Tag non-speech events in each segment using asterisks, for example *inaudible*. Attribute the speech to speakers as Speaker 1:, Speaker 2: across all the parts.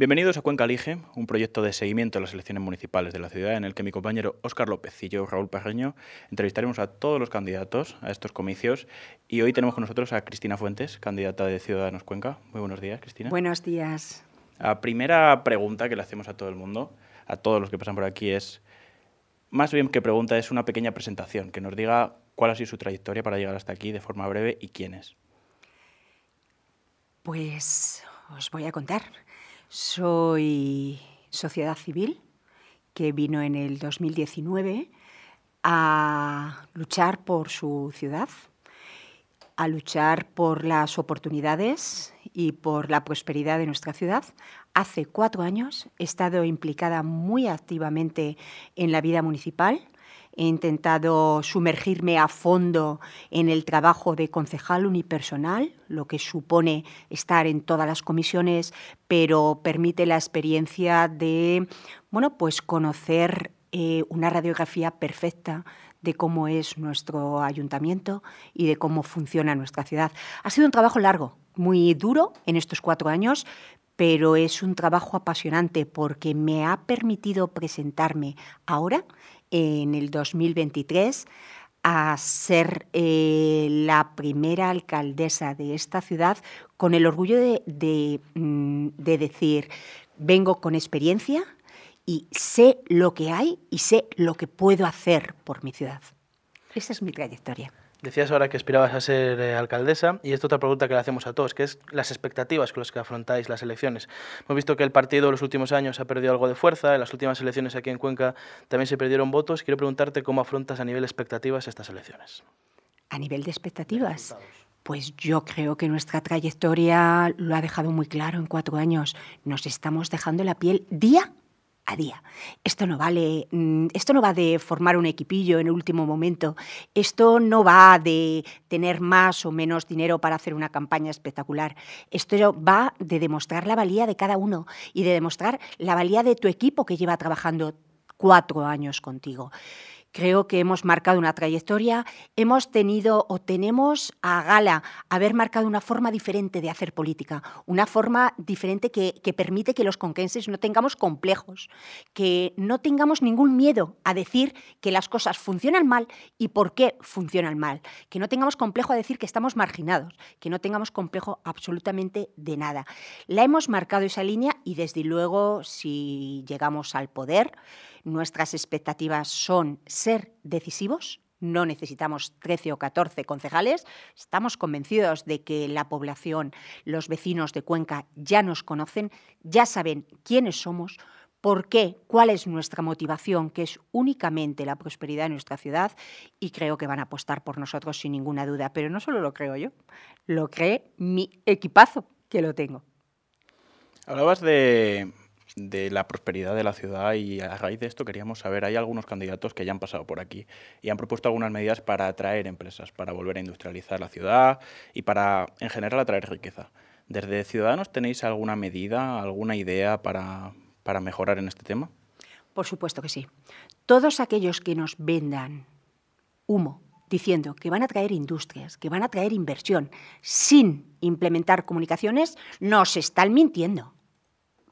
Speaker 1: Bienvenidos a Cuenca Lige, un proyecto de seguimiento de las elecciones municipales de la ciudad en el que mi compañero Óscar López y yo, Raúl Pajeño, entrevistaremos a todos los candidatos a estos comicios y hoy tenemos con nosotros a Cristina Fuentes, candidata de Ciudadanos Cuenca. Muy buenos días, Cristina. Buenos días. La primera pregunta que le hacemos a todo el mundo, a todos los que pasan por aquí, es, más bien que pregunta, es una pequeña presentación, que nos diga cuál ha sido su trayectoria para llegar hasta aquí de forma breve y quién
Speaker 2: es. Pues os voy a contar. Soy sociedad civil que vino en el 2019 a luchar por su ciudad, a luchar por las oportunidades y por la prosperidad de nuestra ciudad. Hace cuatro años he estado implicada muy activamente en la vida municipal he intentado sumergirme a fondo en el trabajo de concejal unipersonal, lo que supone estar en todas las comisiones, pero permite la experiencia de bueno, pues conocer eh, una radiografía perfecta de cómo es nuestro ayuntamiento y de cómo funciona nuestra ciudad. Ha sido un trabajo largo, muy duro en estos cuatro años, pero es un trabajo apasionante porque me ha permitido presentarme ahora en el 2023 a ser eh, la primera alcaldesa de esta ciudad con el orgullo de, mm, de decir, vengo con experiencia y sé lo que hay y sé lo que puedo hacer por mi ciudad. Esa es mi trayectoria.
Speaker 3: Decías ahora que aspirabas a ser eh, alcaldesa y esta otra pregunta que le hacemos a todos, que es las expectativas con las que afrontáis las elecciones. Hemos visto que el partido en los últimos años ha perdido algo de fuerza, en las últimas elecciones aquí en Cuenca también se perdieron votos. Quiero preguntarte cómo afrontas a nivel de expectativas estas elecciones.
Speaker 2: A nivel de expectativas, pues yo creo que nuestra trayectoria lo ha dejado muy claro en cuatro años. Nos estamos dejando la piel día día. Esto no vale, mm, esto no va de formar un equipillo en el último momento, esto no va de tener más o menos dinero para hacer una campaña espectacular. Esto va de demostrar la valía de cada uno y de demostrar la valía de tu equipo que lleva trabajando cuatro años contigo. Creo que hemos marcado una trayectoria, hemos tenido o tenemos a gala haber marcado una forma diferente de hacer política, una forma diferente que, permite que los conquenses no tengamos complejos, que no tengamos ningún miedo a decir que las cosas funcionan mal y por qué funcionan mal, que no tengamos complejo a decir que estamos marginados, que no tengamos complejo absolutamente de nada. La hemos marcado esa línea y desde luego si llegamos al poder, ¿Nuestras expectativas son ser decisivos? No necesitamos 13 o 14 concejales. Estamos convencidos de que la población, los vecinos de Cuenca ya nos conocen, ya saben quiénes somos, por qué, cuál es nuestra motivación, que es únicamente la prosperidad de nuestra ciudad, y creo que van a apostar por nosotros sin ninguna duda. Pero no solo lo creo yo, lo cree mi equipazo, que lo tengo.
Speaker 1: Hablabas de de la prosperidad de la ciudad y a raíz de esto queríamos saber, hay algunos candidatos que ya han pasado por aquí y han propuesto algunas medidas para atraer empresas, para volver a industrializar la ciudad y para, en general, atraer riqueza. ¿Desde Ciudadanos tenéis alguna medida, alguna idea para, mejorar en este tema?
Speaker 2: Por supuesto que sí. Todos aquellos que nos vendan humo, diciendo que van a traer industrias, que van a traer inversión, sin implementar comunicaciones, nos están mintiendo.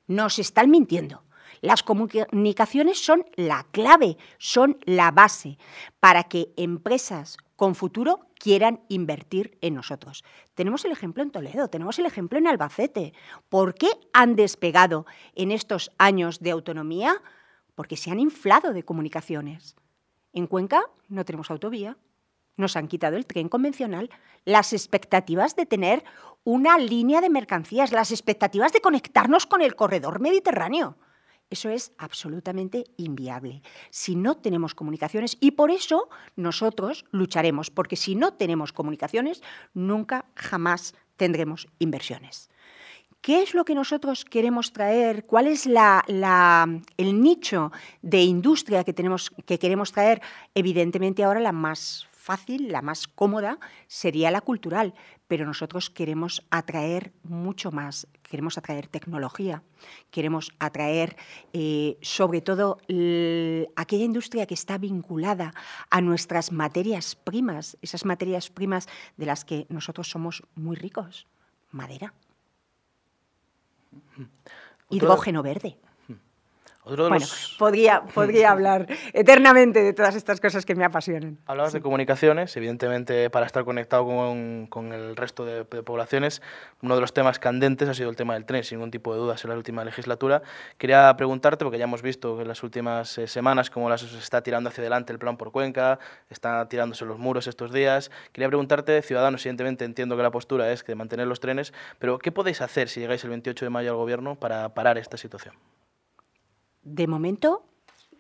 Speaker 2: Nos están mintiendo. Las comunicaciones son la clave, son la base para que empresas con futuro quieran invertir en nosotros. Tenemos el ejemplo en Toledo, tenemos el ejemplo en Albacete. ¿Por qué han despegado en estos años de autonomía? Porque se han inflado de comunicaciones. En Cuenca no tenemos autovía, nos han quitado el tren convencional, las expectativas de tener una línea de mercancías, las expectativas de conectarnos con el corredor mediterráneo. Eso es absolutamente inviable. Si no tenemos comunicaciones, y por eso nosotros lucharemos, porque si no tenemos comunicaciones, nunca, jamás tendremos inversiones. ¿Qué es lo que nosotros queremos traer? ¿Cuál es el nicho de industria que, tenemos, que queremos traer? Evidentemente ahora la más fácil, la más cómoda, sería la cultural, pero nosotros queremos atraer mucho más, queremos atraer tecnología, queremos atraer eh, sobre todo aquella industria que está vinculada a nuestras materias primas, esas materias primas de las que nosotros somos muy ricos, madera, hidrógeno verde bueno, podría, *laughs* hablar eternamente de todas estas cosas que me apasionan.
Speaker 3: Hablabas de comunicaciones, evidentemente para estar conectado con, el resto de, poblaciones, uno de los temas candentes ha sido el tema del tren, sin ningún tipo de dudas, en la última legislatura. Quería preguntarte, porque ya hemos visto en las últimas eh, semanas cómo se está tirando hacia adelante el plan por Cuenca, están tirándose los muros estos días. Quería preguntarte, Ciudadanos, evidentemente entiendo que la postura es de mantener los trenes, pero ¿qué podéis hacer si llegáis el 28 de mayo al Gobierno para parar esta situación?
Speaker 2: de momento,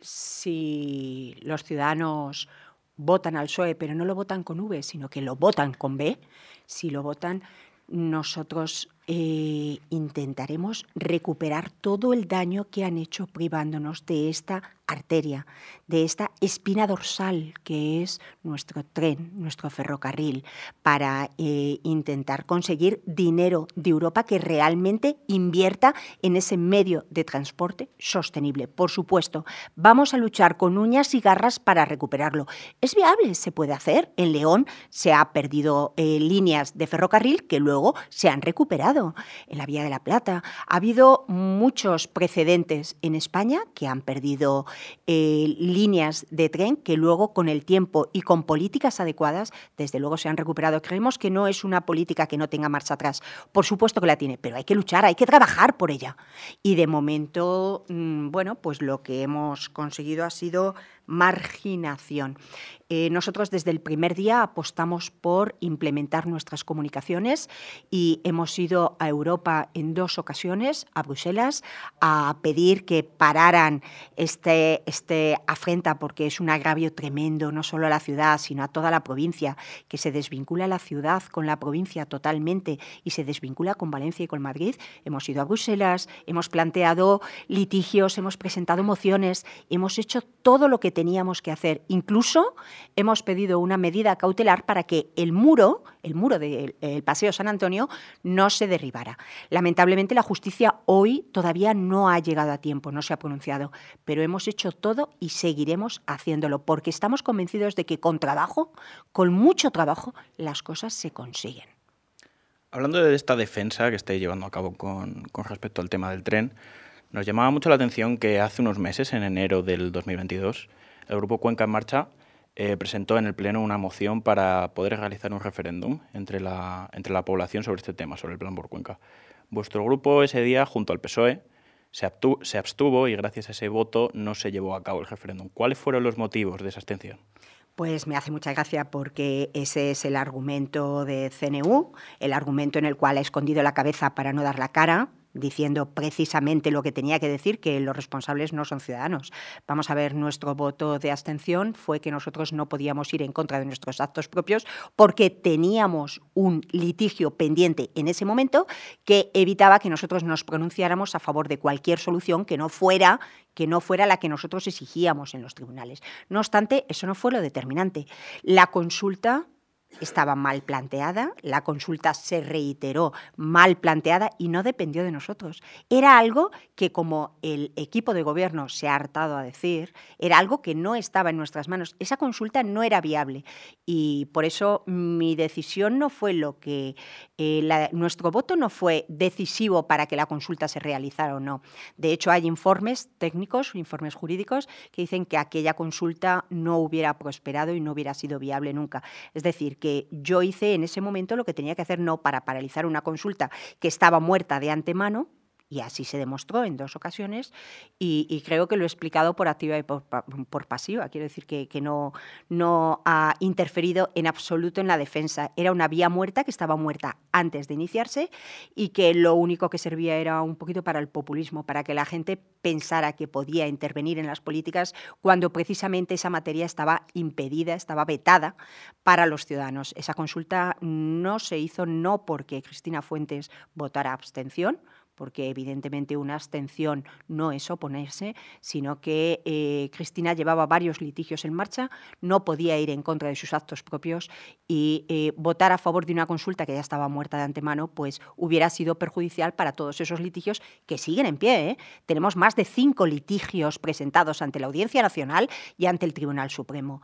Speaker 2: si los ciudadanos votan al PSOE, pero no lo votan con V, sino que lo votan con B, si lo votan, nosotros eh, intentaremos recuperar todo el daño que han hecho privándonos de esta arteria, de esta espina dorsal que es nuestro tren, nuestro ferrocarril, para eh, intentar conseguir dinero de Europa que realmente invierta en ese medio de transporte sostenible. Por supuesto, vamos a luchar con uñas y garras para recuperarlo. Es viable, se puede hacer. En León se ha perdido eh, líneas de ferrocarril que luego se han recuperado en la Vía de la Plata. Ha habido muchos precedentes en España que han perdido eh, líneas de tren que luego con el tiempo y con políticas adecuadas, desde luego se han recuperado. Creemos que no es una política que no tenga marcha atrás. Por supuesto que la tiene, pero hay que luchar, hay que trabajar por ella. Y de momento, mm, bueno, pues lo que hemos conseguido ha sido marginación. Eh, nosotros desde el primer día apostamos por implementar nuestras comunicaciones y hemos ido a Europa en dos ocasiones, a Bruselas, a pedir que pararan este, este afrenta porque es un agravio tremendo, no solo a la ciudad, sino a toda la provincia, que se desvincula la ciudad con la provincia totalmente y se desvincula con Valencia y con Madrid. Hemos ido a Bruselas, hemos planteado litigios, hemos presentado mociones, hemos hecho todo lo que teníamos que hacer. Incluso hemos pedido una medida cautelar para que el muro, el muro del Paseo San Antonio, no se derribara. Lamentablemente la justicia hoy todavía no ha llegado a tiempo, no se ha pronunciado, pero hemos hecho todo y seguiremos haciéndolo, porque estamos convencidos de que con trabajo, con mucho trabajo, las cosas se consiguen.
Speaker 1: Hablando de esta defensa que estáis llevando a cabo con, con, respecto al tema del tren, nos llamaba mucho la atención que hace unos meses, en enero del 2022, el Grupo Cuenca en Marcha eh, presentó en el Pleno una moción para poder realizar un referéndum entre la, entre la población sobre este tema, sobre el Plan por Cuenca. Vuestro grupo ese día, junto al PSOE, se, se abstuvo y gracias a ese voto no se llevó a cabo el referéndum. ¿Cuáles fueron los motivos de esa abstención?
Speaker 2: Pues me hace mucha gracia porque ese es el argumento de CNU, el argumento en el cual ha escondido la cabeza para no dar la cara, diciendo precisamente lo que tenía que decir, que los responsables no son ciudadanos. Vamos a ver, nuestro voto de abstención fue que nosotros no podíamos ir en contra de nuestros actos propios porque teníamos un litigio pendiente en ese momento que evitaba que nosotros nos pronunciáramos a favor de cualquier solución que no fuera que no fuera la que nosotros exigíamos en los tribunales. No obstante, eso no fue lo determinante. La consulta estaba mal planteada, la consulta se reiteró mal planteada y no dependió de nosotros. Era algo que, como el equipo de gobierno se ha hartado a decir, era algo que no estaba en nuestras manos. Esa consulta no era viable y por eso mi decisión no fue lo que, eh, nuestro voto no fue decisivo para que la consulta se realizara o no. De hecho, hay informes técnicos, informes jurídicos, que dicen que aquella consulta no hubiera prosperado y no hubiera sido viable nunca. Es decir, que yo hice en ese momento lo que tenía que hacer no para paralizar una consulta que estaba muerta de antemano, y así se demostró en dos ocasiones y, creo que lo he explicado por activa y por, pasiva. Quiero decir que, no, no ha interferido en absoluto en la defensa. Era una vía muerta que estaba muerta antes de iniciarse y que lo único que servía era un poquito para el populismo, para que la gente pensara que podía intervenir en las políticas cuando precisamente esa materia estaba impedida, estaba vetada para los ciudadanos. Esa consulta no se hizo no porque Cristina Fuentes votara abstención, porque evidentemente una abstención no es oponerse, sino que eh, Cristina llevaba varios litigios en marcha, no podía ir en contra de sus actos propios y eh, votar a favor de una consulta que ya estaba muerta de antemano, pues hubiera sido perjudicial para todos esos litigios que siguen en pie. ¿eh? Tenemos más de cinco litigios presentados ante la Audiencia Nacional y ante el Tribunal Supremo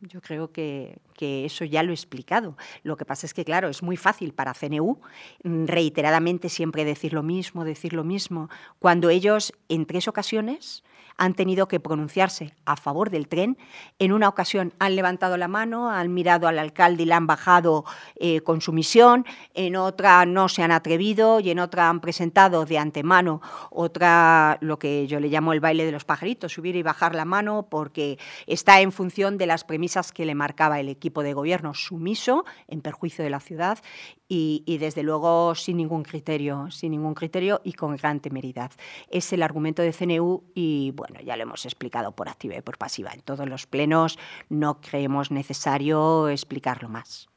Speaker 2: yo creo que, eso ya lo he explicado. Lo que pasa es que, claro, es muy fácil para CNU mm, reiteradamente siempre decir lo mismo, decir lo mismo, cuando ellos en tres ocasiones han tenido que pronunciarse a favor del tren. En una ocasión han levantado la mano, han mirado al alcalde y la han bajado eh, con su misión, en otra no se han atrevido y en otra han presentado de antemano otra, lo que yo le llamo el baile de los pajaritos, subir y bajar la mano porque está en función de las premisas que le marcaba el equipo de gobierno, sumiso, en perjuicio de la ciudad y, desde luego sin ningún criterio, sin ningún criterio y con gran temeridad. Es el argumento de CNU y bueno, ya lo hemos explicado por activa y por pasiva en todos los plenos, no creemos necesario explicarlo más.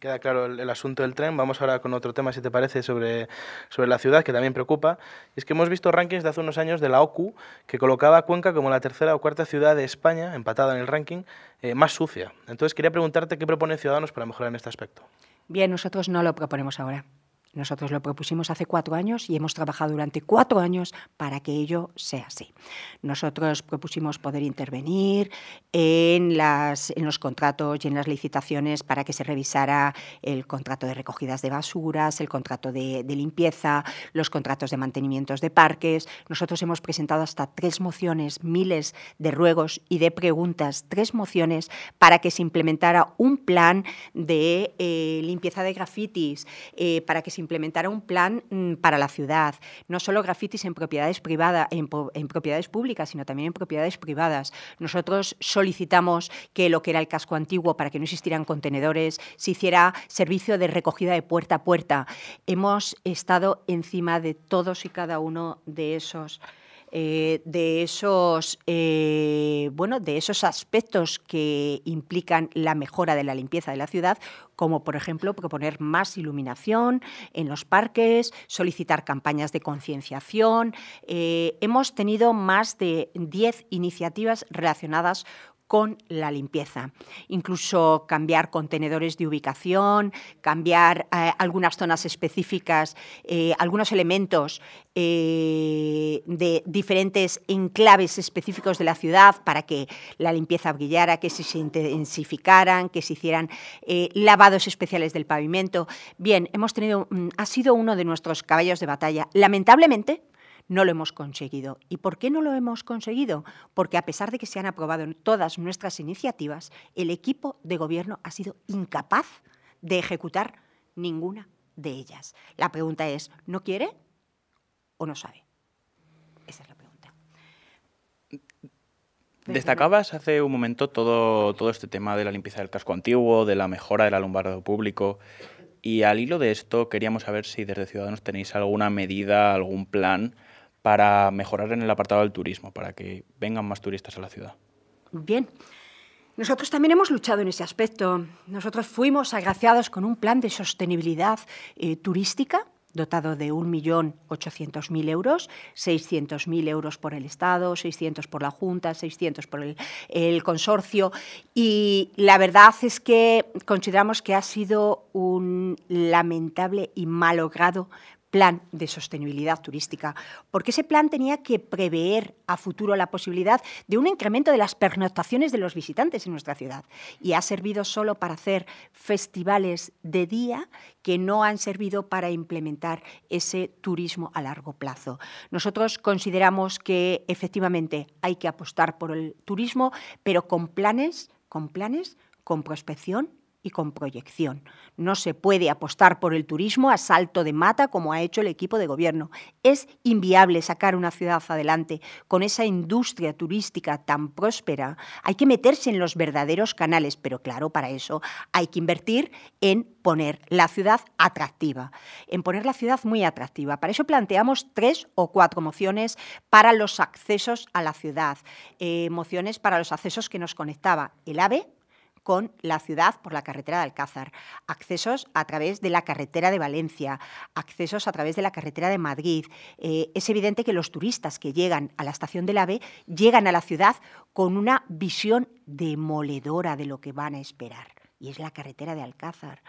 Speaker 3: Queda claro el, asunto del tren. Vamos ahora con otro tema, si te parece, sobre, sobre la ciudad, que también preocupa. es que hemos visto rankings de hace unos años de la OCU, que colocaba Cuenca como la tercera o cuarta ciudad de España, empatada en el ranking, eh, más sucia. Entonces, quería preguntarte qué propone Ciudadanos para mejorar en este aspecto.
Speaker 2: Bien, nosotros no lo proponemos ahora. Nosotros lo propusimos hace cuatro años y hemos trabajado durante cuatro años para que ello sea así. Nosotros propusimos poder intervenir en, los contratos y en las licitaciones para que se revisara el contrato de recogidas de basuras, el contrato de, limpieza, los contratos de mantenimientos de parques. Nosotros hemos presentado hasta tres mociones, miles de ruegos y de preguntas, tres mociones para que se implementara un plan de eh, limpieza de grafitis, eh, para que se Implementar un plan mm, para la ciudad, no solo grafitis en propiedades privadas, en, en propiedades públicas, sino también en propiedades privadas. Nosotros solicitamos que lo que era el casco antiguo, para que no existieran contenedores, se hiciera servicio de recogida de puerta a puerta. Hemos estado encima de todos y cada uno de esos eh, de, esos, eh, bueno, de esos aspectos que implican la mejora de la limpieza de la ciudad, como por ejemplo proponer más iluminación en los parques, solicitar campañas de concienciación. Eh, hemos tenido más de 10 iniciativas relacionadas con la limpieza. Incluso cambiar contenedores de ubicación, cambiar eh, algunas zonas específicas, eh, algunos elementos eh, de diferentes enclaves específicos de la ciudad para que la limpieza brillara, que se intensificaran, que se hicieran lavados especiales del pavimento. Bien, hemos tenido, mm, ha sido uno de nuestros caballos de batalla. Lamentablemente, no lo hemos conseguido. ¿Y por qué no lo hemos conseguido? Porque a pesar de que se han aprobado todas nuestras iniciativas, el equipo de gobierno ha sido incapaz de ejecutar ninguna de ellas. La pregunta es, ¿no quiere o no sabe? Esa es la pregunta.
Speaker 1: Destacabas hace un momento todo, este tema de la limpieza del casco antiguo, de la mejora del alumbrado público. Y al hilo de esto, queríamos saber si desde Ciudadanos tenéis alguna medida, algún plan para mejorar en el apartado del turismo, para que vengan más turistas a la ciudad.
Speaker 2: Bien. Nosotros también hemos luchado en ese aspecto. Nosotros fuimos agraciados con un plan de sostenibilidad eh, turística dotado de 1.800.000 euros, 600.000 euros por el Estado, 600 por la Junta, 600 por el, consorcio. Y la verdad es que consideramos que ha sido un lamentable y malogrado plan de sostenibilidad turística, porque ese plan tenía que prever a futuro la posibilidad de un incremento de las pernoctaciones de los visitantes en nuestra ciudad. Y ha servido solo para hacer festivales de día que no han servido para implementar ese turismo a largo plazo. Nosotros consideramos que efectivamente hay que apostar por el turismo, pero con planes, con planes, con prospección y con proyección. No se puede apostar por el turismo a salto de mata como ha hecho el equipo de gobierno. Es inviable sacar una ciudad adelante con esa industria turística tan próspera. Hay que meterse en los verdaderos canales, pero claro, para eso hay que invertir en poner la ciudad atractiva, en poner la ciudad muy atractiva. Para eso planteamos tres o cuatro mociones para los accesos a la ciudad, eh, mociones para los accesos que nos conectaba el AVE con la ciudad por la carretera de Alcázar, accesos a través de la carretera de Valencia, accesos a través de la carretera de Madrid. Eh, es evidente que los turistas que llegan a la estación del AVE llegan a la ciudad con una visión demoledora de lo que van a esperar y es la carretera de Alcázar.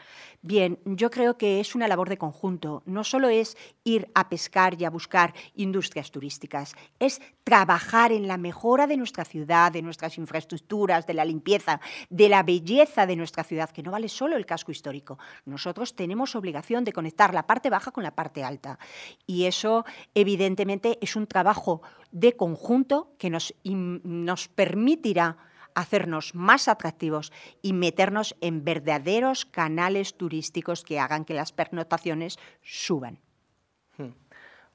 Speaker 2: Bien, yo creo que es una labor de conjunto. No solo es ir a pescar y a buscar industrias turísticas, es trabajar en la mejora de nuestra ciudad, de nuestras infraestructuras, de la limpieza, de la belleza de nuestra ciudad, que no vale solo el casco histórico. Nosotros tenemos obligación de conectar la parte baja con la parte alta. Y eso, evidentemente, es un trabajo de conjunto que nos, nos permitirá hacernos más atractivos y meternos en verdaderos canales turísticos que hagan que las pernotaciones suban.
Speaker 3: Hmm.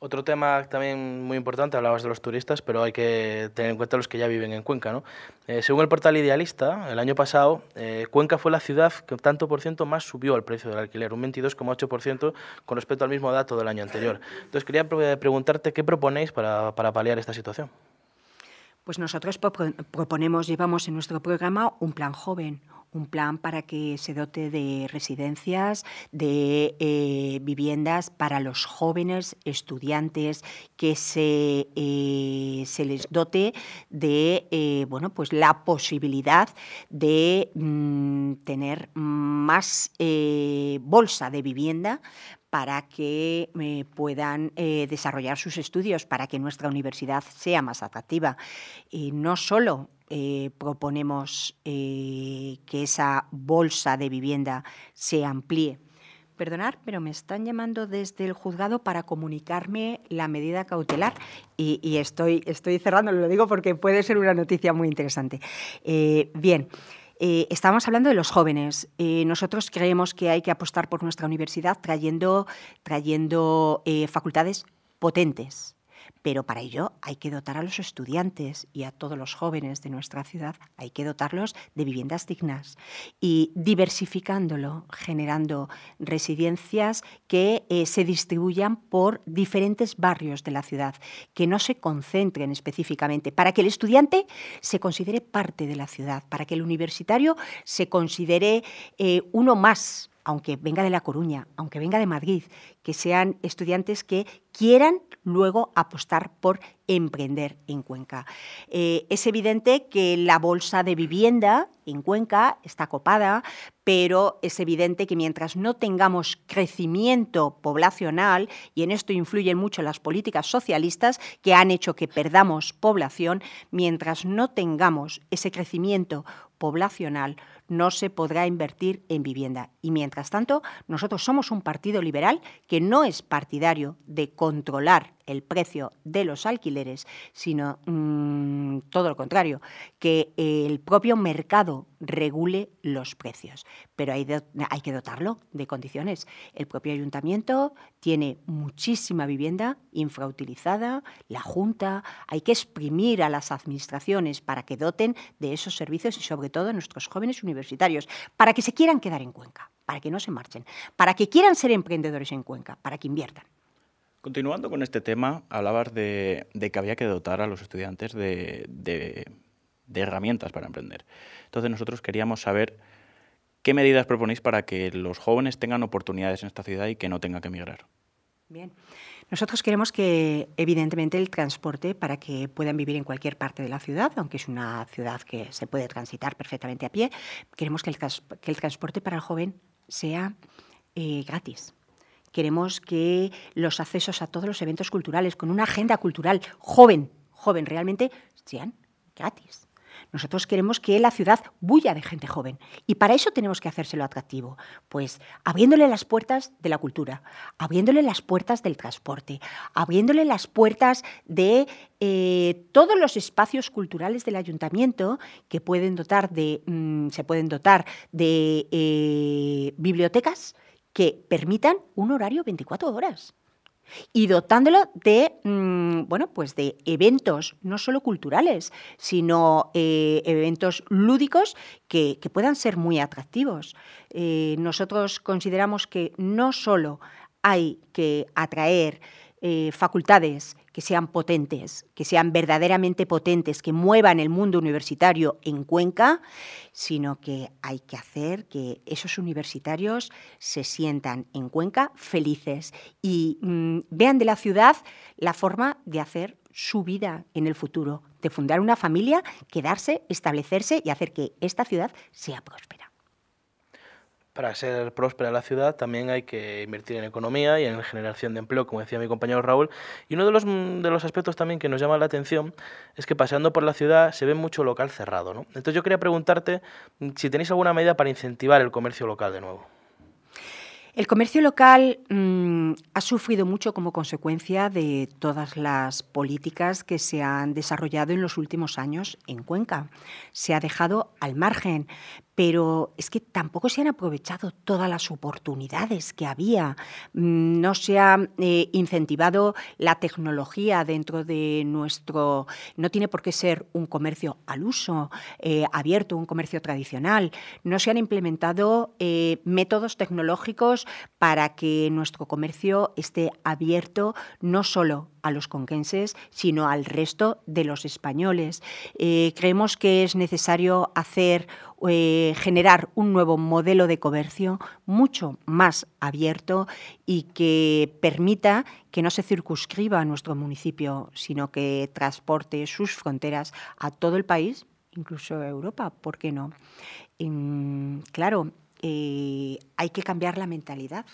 Speaker 3: Otro tema también muy importante, hablabas de los turistas, pero hay que tener en cuenta los que ya viven en Cuenca. ¿no? Eh, según el portal Idealista, el año pasado eh, Cuenca fue la ciudad que tanto por ciento más subió el precio del alquiler, un 22,8% con respecto al mismo dato del año anterior. Entonces quería preguntarte qué proponéis para paliar esta situación.
Speaker 2: Pues nosotros proponemos, llevamos en nuestro programa un plan joven, un plan para que se dote de residencias, de eh, viviendas para los jóvenes estudiantes, que se, eh, se les dote de eh, bueno, pues la posibilidad de mm, tener más bolsa de vivienda para que eh, puedan eh, desarrollar sus estudios, para que nuestra universidad sea más atractiva. Y no solo eh, proponemos que esa bolsa de vivienda se amplíe. Perdonar, pero me están llamando desde el juzgado para comunicarme la medida cautelar y, estoy, estoy cerrando, lo digo porque puede ser una noticia muy interesante. bien. Eh, estamos estábamos hablando de los jóvenes. Eh, nosotros creemos que hay que apostar por nuestra universidad trayendo, trayendo eh, facultades potentes pero para ello hay que dotar a los estudiantes y a todos los jóvenes de nuestra ciudad, hay que dotarlos de viviendas dignas y diversificándolo, generando residencias que eh, se distribuyan por diferentes barrios de la ciudad, que no se concentren específicamente, para que el estudiante se considere parte de la ciudad, para que el universitario se considere eh, uno más aunque venga de La Coruña, aunque venga de Madrid, que sean estudiantes que quieran luego apostar por emprender en Cuenca. Eh, es evidente que la bolsa de vivienda en Cuenca está copada, pero es evidente que mientras no tengamos crecimiento poblacional, y en esto influyen mucho las políticas socialistas que han hecho que perdamos población, mientras no tengamos ese crecimiento poblacional, no se podrá invertir en vivienda. Y mientras tanto, nosotros somos un partido liberal que no es partidario de controlar el precio de los alquileres, sino mm, todo lo contrario, que el propio mercado regule los precios. Pero hay, hay que dotarlo de condiciones. El propio ayuntamiento tiene muchísima vivienda infrautilizada, la Junta, hay que exprimir a las administraciones para que doten de esos servicios y sobre todo a nuestros jóvenes universitarios, para que se quieran quedar en Cuenca, para que no se marchen, para que quieran ser emprendedores en Cuenca, para que inviertan.
Speaker 1: Continuando con este tema, hablabas de, que había que dotar a los estudiantes de, herramientas para emprender. Entonces nosotros queríamos saber qué medidas proponéis para que los jóvenes tengan oportunidades en esta ciudad y que no tengan que emigrar.
Speaker 2: Bien. Nosotros queremos que, evidentemente, el transporte para que puedan vivir en cualquier parte de la ciudad, aunque es una ciudad que se puede transitar perfectamente a pie, queremos que el, transporte para el joven sea eh, gratis Queremos que los accesos a todos los eventos culturales, con una agenda cultural joven, joven realmente, sean gratis. Nosotros queremos que la ciudad bulla de gente joven y para eso tenemos que hacérselo atractivo, pues abriéndole las puertas de la cultura, abriéndole las puertas del transporte, abriéndole las puertas de eh, todos los espacios culturales del ayuntamiento que pueden dotar de, mm, se pueden dotar de eh, bibliotecas que permitan un horario 24 horas y dotándolo de mm, bueno pues de eventos no solo culturales sino eh, eventos lúdicos que, puedan ser muy atractivos eh, nosotros consideramos que no solo hay que atraer eh, facultades que sean potentes, que sean verdaderamente potentes, que muevan el mundo universitario en Cuenca, sino que hay que hacer que esos universitarios se sientan en Cuenca felices y mm, vean de la ciudad la forma de hacer su vida en el futuro, de fundar una familia, quedarse, establecerse y hacer que esta ciudad sea próspera
Speaker 3: para ser próspera la ciudad también hay que invertir en economía y en generación de empleo, como decía mi compañero Raúl. Y uno de los, mm, de los aspectos también que nos llama la atención es que paseando por la ciudad se ve mucho local cerrado. ¿no? Entonces yo quería preguntarte mm, si tenéis alguna medida para incentivar el comercio local de nuevo.
Speaker 2: El comercio local mm, ha sufrido mucho como consecuencia de todas las políticas que se han desarrollado en los últimos años en Cuenca. Se ha dejado al margen, pero es que tampoco se han aprovechado todas las oportunidades que había. Mm, no se ha eh, incentivado la tecnología dentro de nuestro... No tiene por qué ser un comercio al uso, eh, abierto, un comercio tradicional. No se han implementado eh, métodos tecnológicos para que nuestro comercio esté abierto no solo a los conquenses, sino al resto de los españoles. creemos que es necesario hacer eh, generar un nuevo modelo de comercio mucho más abierto y que permita que no se circunscriba a nuestro municipio, sino que transporte sus fronteras a todo el país, incluso a Europa, ¿por qué no? Em, claro, eh, hay que cambiar la mentalidad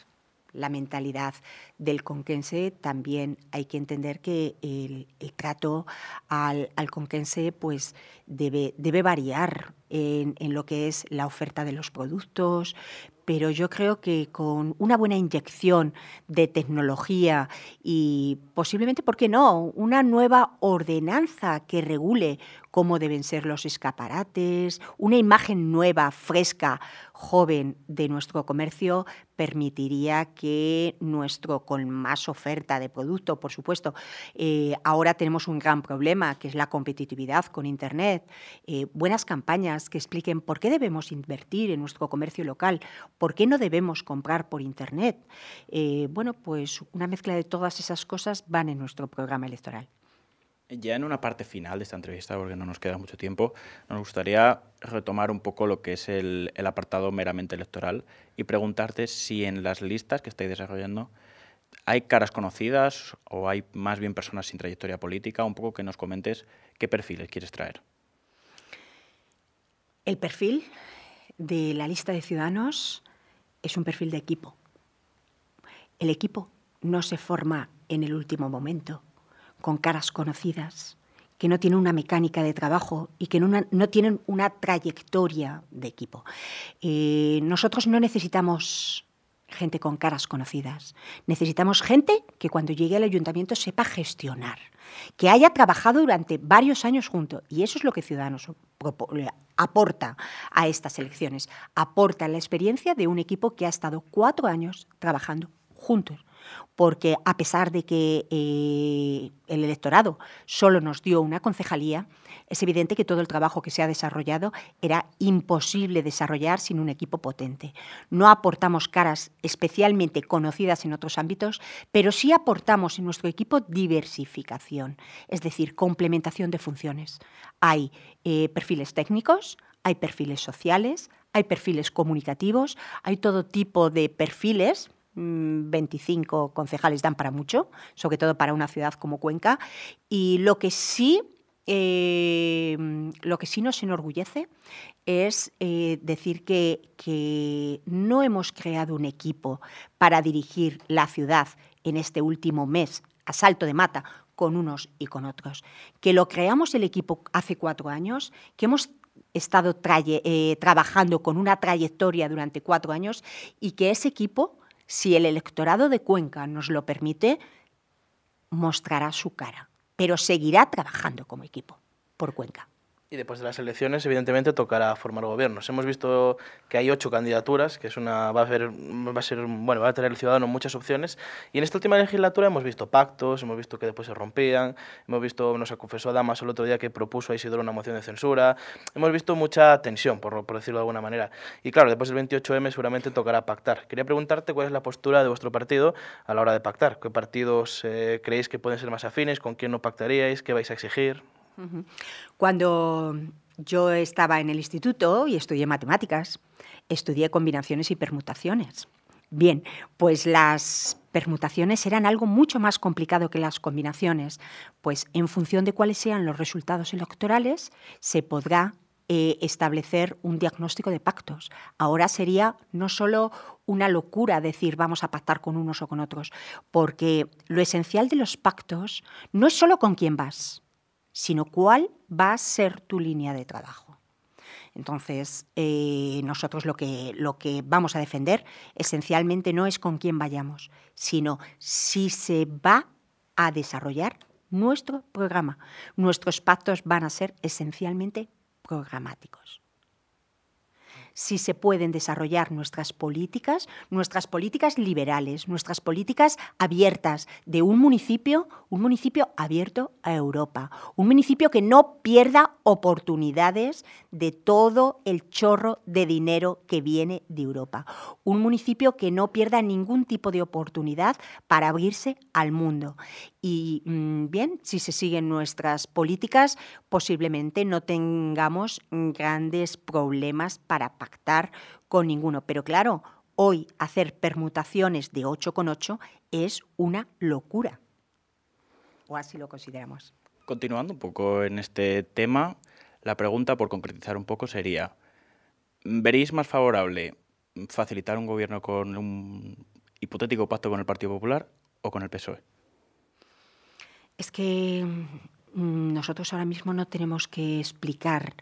Speaker 2: la mentalidad del conquense, también hay que entender que el, trato al, conquense pues, debe variar en, lo que es la oferta de los productos, pero yo creo que con una buena inyección de tecnología y posiblemente, ¿por qué no?, una nueva ordenanza que regule cómo deben ser los escaparates, una imagen nueva, fresca, joven de nuestro comercio, permitiría que nuestro, con más oferta de producto, por supuesto, eh, ahora tenemos un gran problema, que es la competitividad con Internet, eh, buenas campañas, que expliquen por qué debemos invertir en nuestro comercio local, por qué no debemos comprar por Internet. Eh, bueno, pues una mezcla de todas esas cosas van en nuestro programa electoral.
Speaker 1: Ya en una parte final de esta entrevista, porque no nos queda mucho tiempo, nos gustaría retomar un poco lo que es el, el apartado meramente electoral y preguntarte si en las listas que estáis desarrollando hay caras conocidas o hay más bien personas sin trayectoria política, un poco que nos comentes qué perfiles quieres traer.
Speaker 2: El perfil de la lista de ciudadanos es un perfil de equipo. El equipo no se forma en el último momento, con caras conocidas, que no tienen una mecánica de trabajo y que no tienen una trayectoria de equipo. Eh, nosotros no necesitamos gente con caras conocidas. Necesitamos gente que cuando llegue al ayuntamiento sepa gestionar, que haya trabajado durante varios años juntos. Y eso es lo que Ciudadanos aporta a estas elecciones, aporta la experiencia de un equipo que ha estado cuatro años trabajando juntos porque a pesar de que eh, el electorado solo nos dio una concejalía, es evidente que todo el trabajo que se ha desarrollado era imposible desarrollar sin un equipo potente. No aportamos caras especialmente conocidas en otros ámbitos, pero sí aportamos en nuestro equipo diversificación, es decir, complementación de funciones. Hay eh, perfiles técnicos, hay perfiles sociales, hay perfiles comunicativos, hay todo tipo de perfiles 25 mm, concejales dan para mucho, sobre todo para una ciudad como Cuenca. Y lo que sí, eh, lo que sí nos enorgullece es eh, decir que, que no hemos creado un equipo para dirigir la ciudad en este último mes a salto de mata con unos y con otros. Que lo creamos el equipo hace cuatro años, que hemos estado eh, trabajando con una trayectoria durante cuatro años y que ese equipo si el electorado de Cuenca nos lo permite, mostrará su cara, pero seguirá trabajando como equipo por Cuenca.
Speaker 3: Y después de las elecciones, evidentemente, tocará formar gobiernos. Hemos visto que hay ocho candidaturas, que es una va a, ser va a ser bueno va a tener el ciudadano muchas opciones. Y en esta última legislatura hemos visto pactos, hemos visto que después se rompían, hemos visto nos confesó Damas el otro día que propuso a Isidoro una moción de censura. Hemos visto mucha tensión, por, por decirlo de alguna manera. Y claro, después del 28M seguramente tocará pactar. Quería preguntarte cuál es la postura de vuestro partido a la hora de pactar. ¿Qué partidos eh, creéis que pueden ser más afines? ¿Con quién no pactaríais? ¿Qué vais a exigir?
Speaker 2: Cuando yo estaba en el instituto y estudié matemáticas, estudié combinaciones y permutaciones. Bien, pues las permutaciones eran algo mucho más complicado que las combinaciones, pues en función de cuáles sean los resultados electorales se podrá eh, establecer un diagnóstico de pactos. Ahora sería no solo una locura decir vamos a pactar con unos o con otros, porque lo esencial de los pactos no es solo con quién vas, sino cuál va a ser tu línea de trabajo. Entonces, eh, nosotros lo que vamos a defender esencialmente no es con quién vayamos, sino si se va a desarrollar nuestro programa. Nuestros pactos van a ser esencialmente programáticos si se pueden desarrollar nuestras políticas, nuestras políticas liberales, nuestras políticas abiertas de un municipio, un municipio abierto a Europa, un municipio que no pierda oportunidades de todo el chorro de dinero que viene de Europa, un municipio que no pierda ningún tipo de oportunidad para abrirse al mundo. Y mm, bien, si se siguen nuestras políticas, posiblemente no tengamos grandes problemas para actar con ninguno. Pero claro, hoy hacer permutaciones de 8 con 8 es una locura. O así lo consideramos.
Speaker 1: Continuando un poco en este tema, la pregunta por concretizar un poco sería, ¿veréis más favorable facilitar un gobierno con un hipotético pacto con el Partido Popular o con el PSOE?
Speaker 2: Es que mm, nosotros ahora mismo no tenemos que explicar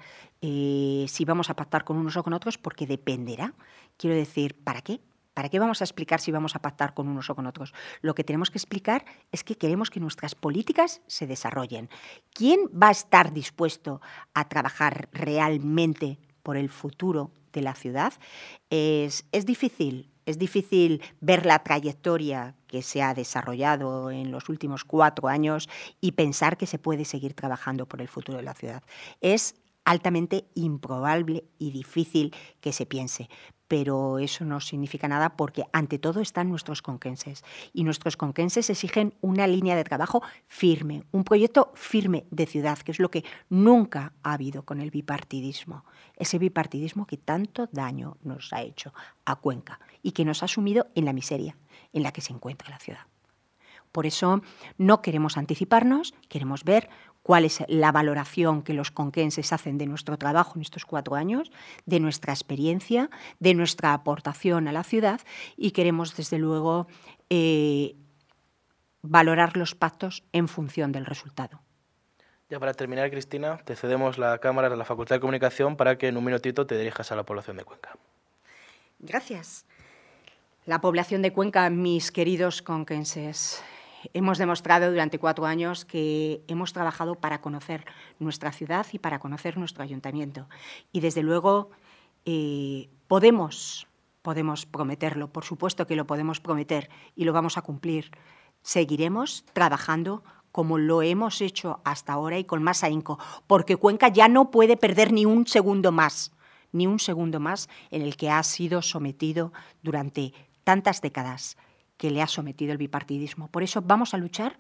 Speaker 2: eh, si vamos a pactar con unos o con otros, porque dependerá. Quiero decir, ¿para qué? ¿Para qué vamos a explicar si vamos a pactar con unos o con otros? Lo que tenemos que explicar es que queremos que nuestras políticas se desarrollen. ¿Quién va a estar dispuesto a trabajar realmente por el futuro de la ciudad? Es, difícil, es difícil ver la trayectoria que se ha desarrollado en los últimos cuatro años y pensar que se puede seguir trabajando por el futuro de la ciudad. Es altamente improbable y difícil que se piense. Pero eso no significa nada porque ante todo están nuestros conquenses. Y nuestros conquenses exigen una línea de trabajo firme, un proyecto firme de ciudad, que es lo que nunca ha habido con el bipartidismo. Ese bipartidismo que tanto daño nos ha hecho a Cuenca y que nos ha sumido en la miseria en la que se encuentra la ciudad. Por eso no queremos anticiparnos, queremos ver cuál es la valoración que los conquenses hacen de nuestro trabajo en estos cuatro años, de nuestra experiencia, de nuestra aportación a la ciudad y queremos, desde luego, eh, valorar los pactos en función del resultado.
Speaker 3: Ya para terminar, Cristina, te cedemos la cámara de la Facultad de Comunicación para que en un minutito te dirijas a la población de Cuenca.
Speaker 2: Gracias. La población de Cuenca, mis queridos conquenses, hemos demostrado durante cuatro años que hemos trabajado para conocer nuestra ciudad y para conocer nuestro ayuntamiento. Y desde luego eh, podemos, podemos prometerlo, por supuesto que lo podemos prometer y lo vamos a cumplir. Seguiremos trabajando como lo hemos hecho hasta ahora y con más ahínco, porque Cuenca ya no puede perder ni un segundo más, ni un segundo más en el que ha sido sometido durante tantas décadas que le ha sometido el bipartidismo. Por eso vamos a luchar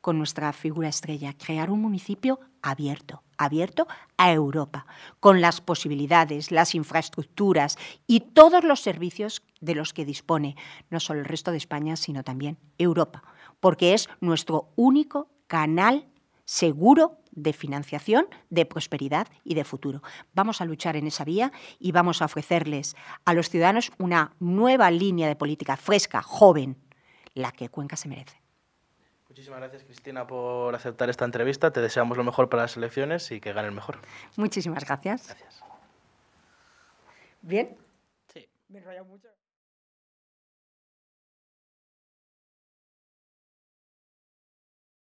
Speaker 2: con nuestra figura estrella, crear un municipio abierto, abierto a Europa, con las posibilidades, las infraestructuras y todos los servicios de los que dispone, no solo el resto de España, sino también Europa, porque es nuestro único canal seguro de financiación, de prosperidad y de futuro. Vamos a luchar en esa vía y vamos a ofrecerles a los ciudadanos una nueva línea de política fresca, joven, la que Cuenca se merece.
Speaker 3: Muchísimas gracias, Cristina, por aceptar esta entrevista. Te deseamos lo mejor para las elecciones y que gane el mejor.
Speaker 2: Muchísimas gracias. Gracias. Bien. Sí. Me mucho.